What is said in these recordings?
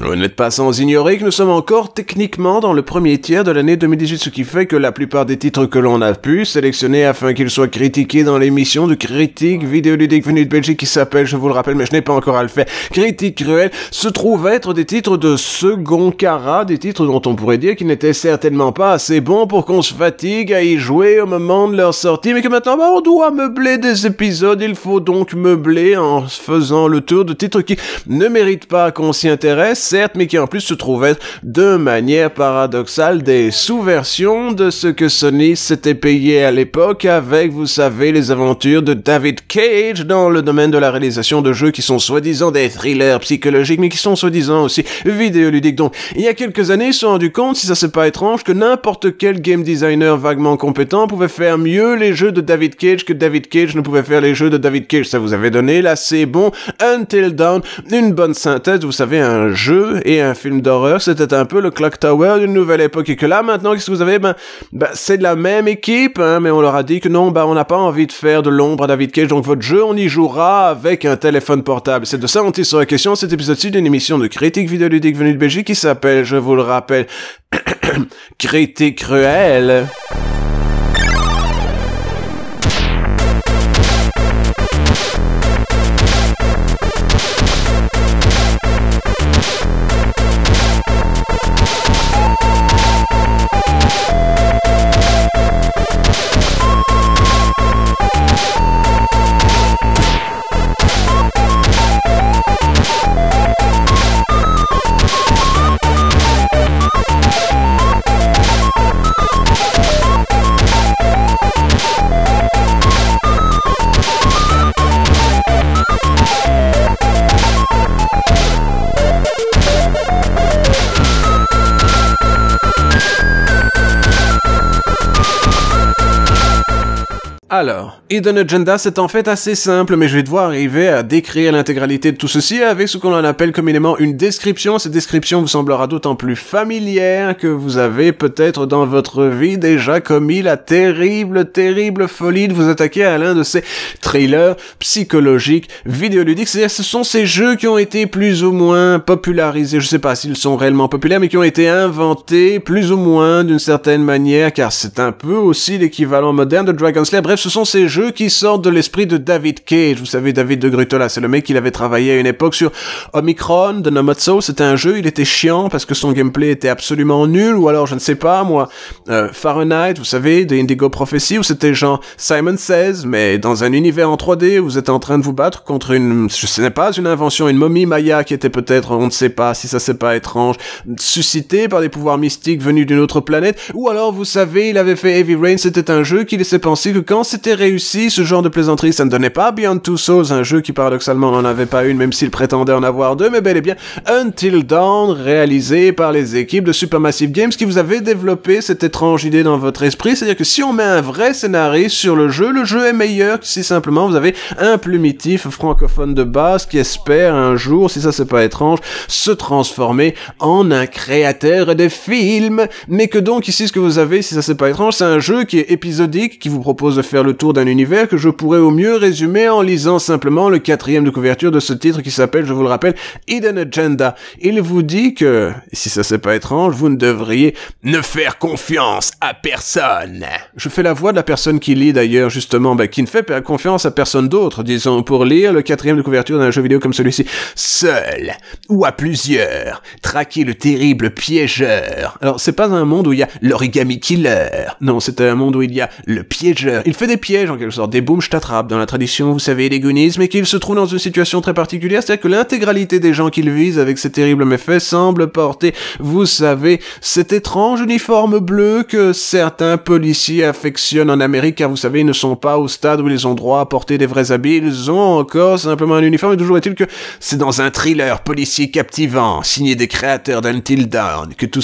Vous n'êtes pas sans ignorer que nous sommes encore techniquement dans le premier tiers de l'année 2018, ce qui fait que la plupart des titres que l'on a pu sélectionner afin qu'ils soient critiqués dans l'émission de critique vidéoludique venue de Belgique qui s'appelle, je vous le rappelle, mais je n'ai pas encore à le faire, Critique Cruelle, se trouvent être des titres de second cara, des titres dont on pourrait dire qu'ils n'étaient certainement pas assez bons pour qu'on se fatigue à y jouer au moment de leur sortie, mais que maintenant, bah, on doit meubler des épisodes, il faut donc meubler en faisant le tour de titres qui ne méritent pas qu'on s'y intéresse, Certes. mais qui en plus se trouvait de manière paradoxale des sous-versions de ce que Sony s'était payé à l'époque avec, vous savez, les aventures de David Cage dans le domaine de la réalisation de jeux qui sont soi-disant des thrillers psychologiques, mais qui sont soi-disant aussi vidéoludiques. Donc, il y a quelques années, ils se sont rendus compte, si ça c'est pas étrange, que n'importe quel game designer vaguement compétent pouvait faire mieux les jeux de David Cage que David Cage ne pouvait faire les jeux de David Cage. Ça vous avait donné, là c'est bon. Until Dawn, une bonne synthèse, vous savez, un jeu et un film d'horreur, c'était un peu le Clock Tower d'une nouvelle époque. Et que là, maintenant, qu'est-ce que vous avez ben, ben c'est de la même équipe, hein, mais on leur a dit que non, ben, on n'a pas envie de faire de l'ombre à David Cage, donc votre jeu, on y jouera avec un téléphone portable. C'est de ça tire sur la question cet épisode-ci d'une émission de critique vidéoludique venue de Belgique qui s'appelle, je vous le rappelle, Critique Cruelle. Alors, Hidden Agenda, c'est en fait assez simple, mais je vais devoir arriver à décrire l'intégralité de tout ceci avec ce qu'on appelle communément une description. Cette description vous semblera d'autant plus familière que vous avez peut-être dans votre vie déjà commis la terrible, terrible folie de vous attaquer à l'un de ces trailers psychologiques, vidéoludiques. C'est-à-dire, ce sont ces jeux qui ont été plus ou moins popularisés. Je sais pas s'ils sont réellement populaires, mais qui ont été inventés plus ou moins d'une certaine manière, car c'est un peu aussi l'équivalent moderne de Dragon's Slayer ce sont ces jeux qui sortent de l'esprit de David Cage. Vous savez, David de Grutola, c'est le mec qui avait travaillé à une époque sur Omicron de Soul. C'était un jeu, il était chiant parce que son gameplay était absolument nul, ou alors, je ne sais pas, moi, euh, Fahrenheit, vous savez, de Indigo Prophecy, où c'était genre Simon Says, mais dans un univers en 3D, vous êtes en train de vous battre contre une, je sais pas, une invention, une momie maya qui était peut-être, on ne sait pas si ça c'est pas étrange, suscitée par des pouvoirs mystiques venus d'une autre planète, ou alors, vous savez, il avait fait Heavy Rain, c'était un jeu qui laissait penser que quand c'était réussi, ce genre de plaisanterie, ça ne donnait pas Beyond Two Souls, un jeu qui paradoxalement n'en avait pas une, même s'il prétendait en avoir deux, mais bel et bien Until Dawn, réalisé par les équipes de Supermassive Games qui vous avez développé cette étrange idée dans votre esprit, c'est-à-dire que si on met un vrai scénariste sur le jeu, le jeu est meilleur que si simplement vous avez un plumitif francophone de base qui espère un jour, si ça c'est pas étrange, se transformer en un créateur des films, mais que donc ici ce que vous avez, si ça c'est pas étrange, c'est un jeu qui est épisodique, qui vous propose de faire le tour d'un univers que je pourrais au mieux résumer en lisant simplement le quatrième de couverture de ce titre qui s'appelle, je vous le rappelle, Hidden Agenda. Il vous dit que, si ça c'est pas étrange, vous ne devriez ne faire confiance à personne. Je fais la voix de la personne qui lit d'ailleurs, justement, bah, qui ne fait pas confiance à personne d'autre, disons, pour lire le quatrième de couverture d'un jeu vidéo comme celui-ci. Seul, ou à plusieurs, traquer le terrible piégeur. Alors, c'est pas un monde où il y a l'origami killer. Non, c'est un monde où il y a le piégeur des pièges en quelque sorte, des booms je dans la tradition, vous savez, L'égoïsme. et qu'il se trouve dans une situation très particulière, c'est-à-dire que l'intégralité des gens qu'ils visent avec ces terribles méfaits semble porter, vous savez, cet étrange uniforme bleu que certains policiers affectionnent en Amérique, car vous savez, ils ne sont pas au stade où ils ont droit à porter des vrais habits, ils ont encore simplement un uniforme, et toujours est-il que c'est dans un thriller policier captivant, signé des créateurs d'Until Dawn, que tout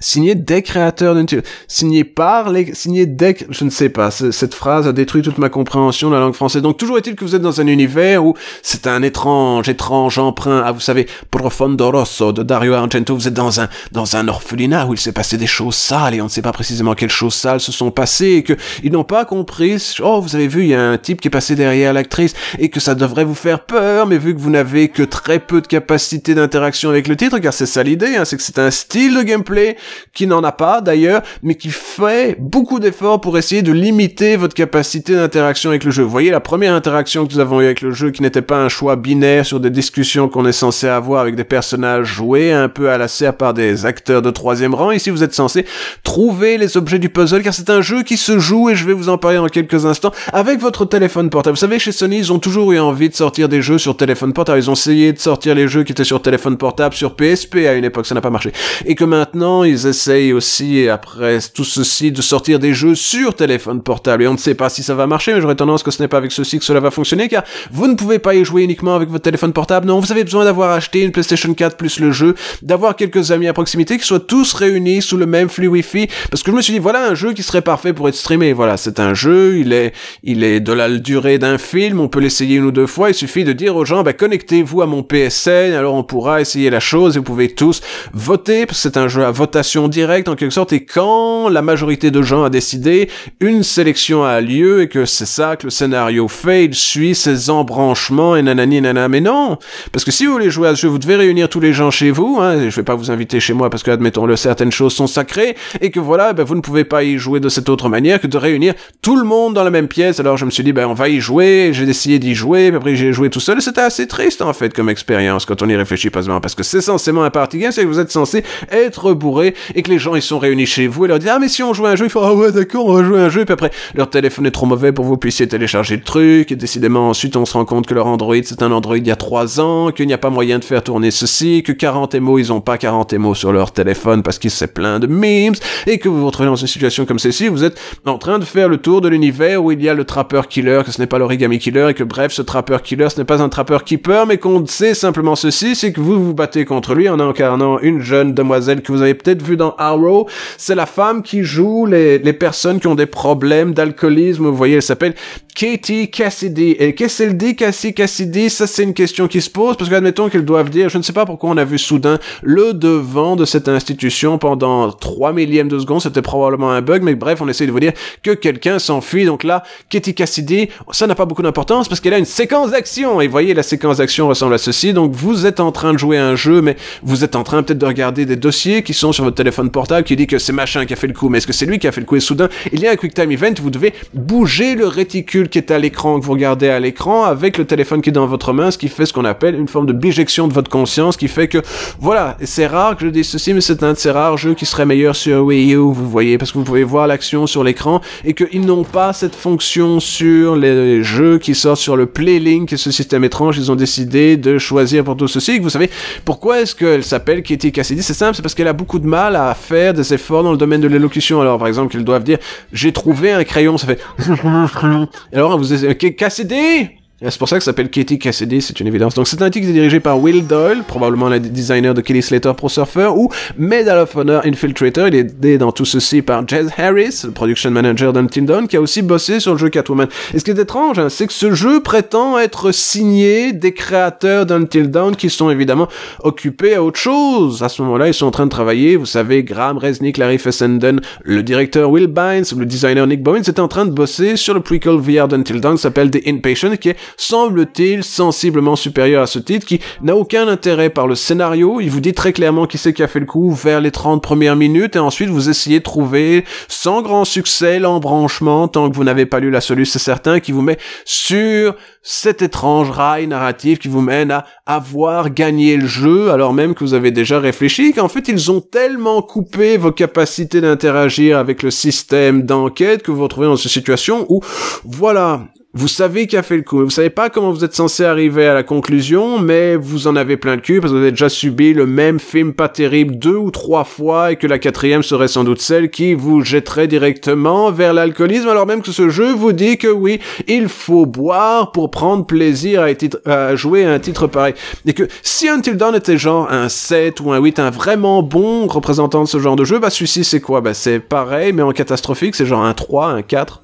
signé des créateurs titre. signé par les, signé des, je ne sais pas, cette phrase a détruit toute ma compréhension de la langue française. Donc toujours est-il que vous êtes dans un univers où c'est un étrange, étrange emprunt à, vous savez, Profondo Rosso de Dario Argento, vous êtes dans un, dans un orphelinat où il s'est passé des choses sales et on ne sait pas précisément quelles choses sales se sont passées et que ils n'ont pas compris, oh, vous avez vu, il y a un type qui est passé derrière l'actrice et que ça devrait vous faire peur, mais vu que vous n'avez que très peu de capacité d'interaction avec le titre, car c'est ça l'idée, hein, c'est que c'est un style de gameplay qui n'en a pas d'ailleurs, mais qui fait beaucoup d'efforts pour essayer de limiter votre capacité d'interaction avec le jeu. Vous voyez, la première interaction que nous avons eue avec le jeu, qui n'était pas un choix binaire sur des discussions qu'on est censé avoir avec des personnages joués un peu à la serre par des acteurs de troisième rang, ici vous êtes censé trouver les objets du puzzle, car c'est un jeu qui se joue, et je vais vous en parler dans quelques instants, avec votre téléphone portable. Vous savez, chez Sony, ils ont toujours eu envie de sortir des jeux sur téléphone portable. Ils ont essayé de sortir les jeux qui étaient sur téléphone portable, sur PSP à une époque, ça n'a pas marché. Et que maintenant, ils essayent aussi, après tout ceci, de sortir des jeux sur téléphone portable. Et on ne sait pas si ça va marcher, mais j'aurais tendance que ce n'est pas avec ceci que cela va fonctionner, car vous ne pouvez pas y jouer uniquement avec votre téléphone portable. Non, vous avez besoin d'avoir acheté une PlayStation 4 plus le jeu, d'avoir quelques amis à proximité qui soient tous réunis sous le même flux Wi-Fi, parce que je me suis dit, voilà un jeu qui serait parfait pour être streamé. Voilà, c'est un jeu, il est, il est de la durée d'un film, on peut l'essayer une ou deux fois, il suffit de dire aux gens, bah, connectez-vous à mon PSN, alors on pourra essayer la chose et vous pouvez tous voter, parce que c'est un jeu à vote directe en quelque sorte, et quand la majorité de gens a décidé, une sélection a lieu et que c'est ça que le scénario fait, il suit ses embranchements et nanani nanana Mais non! Parce que si vous voulez jouer à ce jeu, vous devez réunir tous les gens chez vous, hein, je vais pas vous inviter chez moi parce que, admettons-le, certaines choses sont sacrées, et que voilà, ben, vous ne pouvez pas y jouer de cette autre manière que de réunir tout le monde dans la même pièce. Alors je me suis dit, ben, on va y jouer, j'ai décidé d'y jouer, puis après j'ai joué tout seul, c'était assez triste, en fait, comme expérience, quand on y réfléchit pas parce que c'est censément un party game, c'est que vous êtes censé être bourré et que les gens ils sont réunis chez vous et leur disent ah mais si on joue un jeu, ils font ah ouais d'accord on va jouer un jeu et puis après leur téléphone est trop mauvais pour que vous puissiez télécharger le truc et décidément ensuite on se rend compte que leur Android c'est un Android il y a 3 ans, qu'il n'y a pas moyen de faire tourner ceci, que 40 émo ils ont pas 40 émo sur leur téléphone parce qu'ils c'est plein de memes et que vous vous retrouvez dans une situation comme celle-ci, vous êtes en train de faire le tour de l'univers où il y a le Trapper killer, que ce n'est pas l'origami killer et que bref ce Trapper killer ce n'est pas un Trapper keeper mais qu'on sait simplement ceci, c'est que vous vous battez contre lui en incarnant une jeune demoiselle que vous avez peut-être vu dans Arrow. C'est la femme qui joue les, les personnes qui ont des problèmes d'alcoolisme. Vous voyez, elle s'appelle Katie Cassidy. Et qu'est-ce qu'elle dit, Cassie Cassidy? Ça, c'est une question qui se pose, parce qu'admettons qu'ils doivent dire, je ne sais pas pourquoi on a vu soudain le devant de cette institution pendant 3 millièmes de seconde, c'était probablement un bug, mais bref, on essaie de vous dire que quelqu'un s'enfuit. Donc là, Katie Cassidy, ça n'a pas beaucoup d'importance, parce qu'elle a une séquence d'action. Et voyez, la séquence d'action ressemble à ceci. Donc vous êtes en train de jouer à un jeu, mais vous êtes en train peut-être de regarder des dossiers qui sont sur votre téléphone portable, qui dit que c'est machin qui a fait le coup, mais est-ce que c'est lui qui a fait le coup? Et soudain, il y a un quick time event, vous devez bouger le réticule qui est à l'écran, que vous regardez à l'écran, avec le téléphone qui est dans votre main, ce qui fait ce qu'on appelle une forme de bijection de votre conscience, qui fait que, voilà, c'est rare que je dise ceci, mais c'est un de ces rares jeux qui serait meilleur sur Wii U, vous voyez, parce que vous pouvez voir l'action sur l'écran, et qu'ils n'ont pas cette fonction sur les jeux qui sortent sur le Playlink, et ce système étrange, ils ont décidé de choisir pour tout ceci, et vous savez, pourquoi est-ce qu'elle s'appelle Katie Cassidy C'est simple, c'est parce qu'elle a beaucoup de mal à faire des efforts dans le domaine de l'élocution, alors par exemple qu'ils doivent dire, j'ai trouvé un crayon, ça fait alors, vous avez euh, KCD c'est pour ça que ça s'appelle Katie Cassidy, c'est une évidence. Donc c'est un titre dirigé par Will Doyle, probablement le designer de Kelly Slater Pro Surfer ou Medal of Honor Infiltrator. Il est aidé dans tout ceci par Jez Harris, le production manager d'Until Dawn qui a aussi bossé sur le jeu Catwoman. Et ce qui est étrange, hein, c'est que ce jeu prétend être signé des créateurs d'Until Dawn qui sont évidemment occupés à autre chose. À ce moment-là, ils sont en train de travailler. Vous savez, Graham Resnick, Larry Fessenden, le directeur Will Bynes, le designer Nick Bowen, étaient en train de bosser sur le prequel VR d'Until Dawn qui s'appelle The Inpatient, qui est semble-t-il sensiblement supérieur à ce titre qui n'a aucun intérêt par le scénario. Il vous dit très clairement qui c'est qui a fait le coup vers les 30 premières minutes et ensuite vous essayez de trouver sans grand succès l'embranchement tant que vous n'avez pas lu la solution, c'est certain, qui vous met sur cet étrange rail narratif qui vous mène à avoir gagné le jeu alors même que vous avez déjà réfléchi qu'en fait ils ont tellement coupé vos capacités d'interagir avec le système d'enquête que vous vous retrouvez dans cette situation où voilà, vous savez qui a fait le coup, vous savez pas comment vous êtes censé arriver à la conclusion, mais vous en avez plein le cul parce que vous avez déjà subi le même film pas terrible deux ou trois fois et que la quatrième serait sans doute celle qui vous jetterait directement vers l'alcoolisme alors même que ce jeu vous dit que oui, il faut boire pour prendre plaisir à, à jouer à un titre pareil. Et que si Until Dawn était genre un 7 ou un 8, un vraiment bon représentant de ce genre de jeu, bah celui-ci c'est quoi Bah c'est pareil mais en catastrophique, c'est genre un 3, un 4.